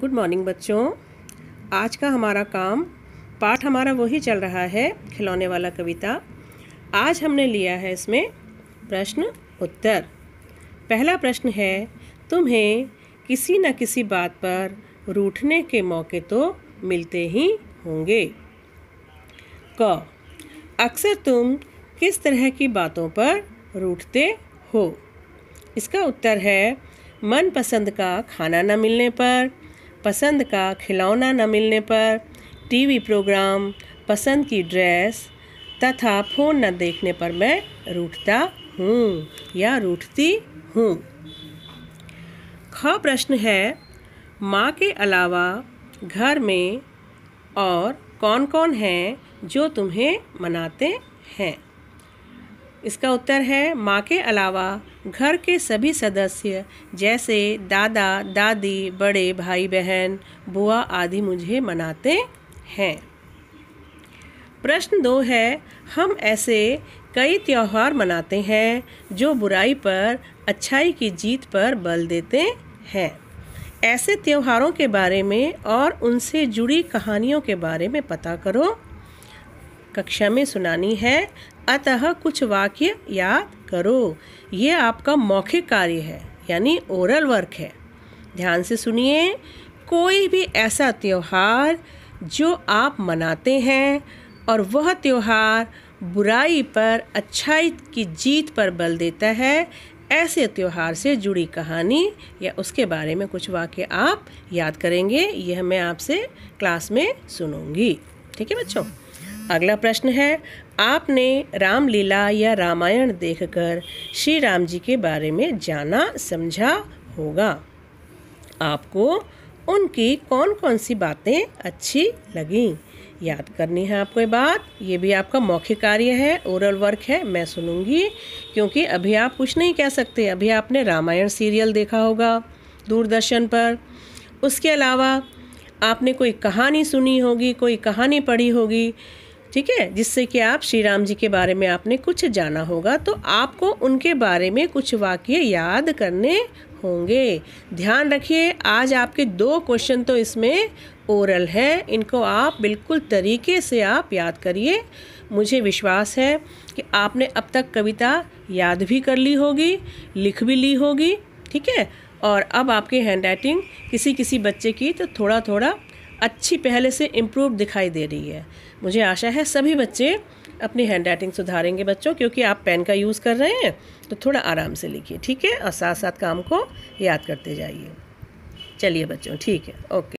good morning बच्चों आज का हमारा काम पाठ हमारा वही चल रहा है खिलौने वाला कविता आज हमने लिया है इसमें प्रश्न उत्तर पहला प्रश्न है तुम्हें किसी न किसी बात पर रूठने के मौके तो मिलते ही होंगे क अक्सर तुम किस तरह की बातों पर रूठते हो इसका उत्तर है मनपसंद का खाना न मिलने पर पसंद का खिलौना न मिलने पर टीवी प्रोग्राम पसंद की ड्रेस तथा फ़ोन न देखने पर मैं रूठता हूँ या रूठती हूँ ख प्रश्न है माँ के अलावा घर में और कौन कौन हैं जो तुम्हें मनाते हैं इसका उत्तर है माँ के अलावा घर के सभी सदस्य जैसे दादा दादी बड़े भाई बहन बुआ आदि मुझे मनाते हैं प्रश्न दो है हम ऐसे कई त्यौहार मनाते हैं जो बुराई पर अच्छाई की जीत पर बल देते हैं ऐसे त्यौहारों के बारे में और उनसे जुड़ी कहानियों के बारे में पता करो कक्षा में सुनानी है अतः कुछ वाक्य याद करो ये आपका मौखिक कार्य है यानी ओरल वर्क है ध्यान से सुनिए कोई भी ऐसा त्यौहार जो आप मनाते हैं और वह त्यौहार बुराई पर अच्छाई की जीत पर बल देता है ऐसे त्यौहार से जुड़ी कहानी या उसके बारे में कुछ वाक्य आप याद करेंगे यह मैं आपसे क्लास में सुनूंगी ठीक है बच्चों अगला प्रश्न है आपने रामलीला या रामायण देखकर श्री राम जी के बारे में जाना समझा होगा आपको उनकी कौन कौन सी बातें अच्छी लगीं याद करनी है आपको ये बात ये भी आपका मौखिक कार्य है ओरल वर्क है मैं सुनूंगी क्योंकि अभी आप कुछ नहीं कह सकते अभी आपने रामायण सीरियल देखा होगा दूरदर्शन पर उसके अलावा आपने कोई कहानी सुनी होगी कोई कहानी पढ़ी होगी ठीक है जिससे कि आप श्री राम जी के बारे में आपने कुछ जाना होगा तो आपको उनके बारे में कुछ वाक्य याद करने होंगे ध्यान रखिए आज आपके दो क्वेश्चन तो इसमें ओरल हैं इनको आप बिल्कुल तरीके से आप याद करिए मुझे विश्वास है कि आपने अब तक कविता याद भी कर ली होगी लिख भी ली होगी ठीक है और अब आपकी हैंड राइटिंग किसी किसी बच्चे की तो थोड़ा थोड़ा अच्छी पहले से इम्प्रूव दिखाई दे रही है मुझे आशा है सभी बच्चे अपनी हैंड राइटिंग सुधारेंगे बच्चों क्योंकि आप पेन का यूज़ कर रहे हैं तो थोड़ा आराम से लिखिए ठीक है और साथ साथ काम को याद करते जाइए चलिए बच्चों ठीक है ओके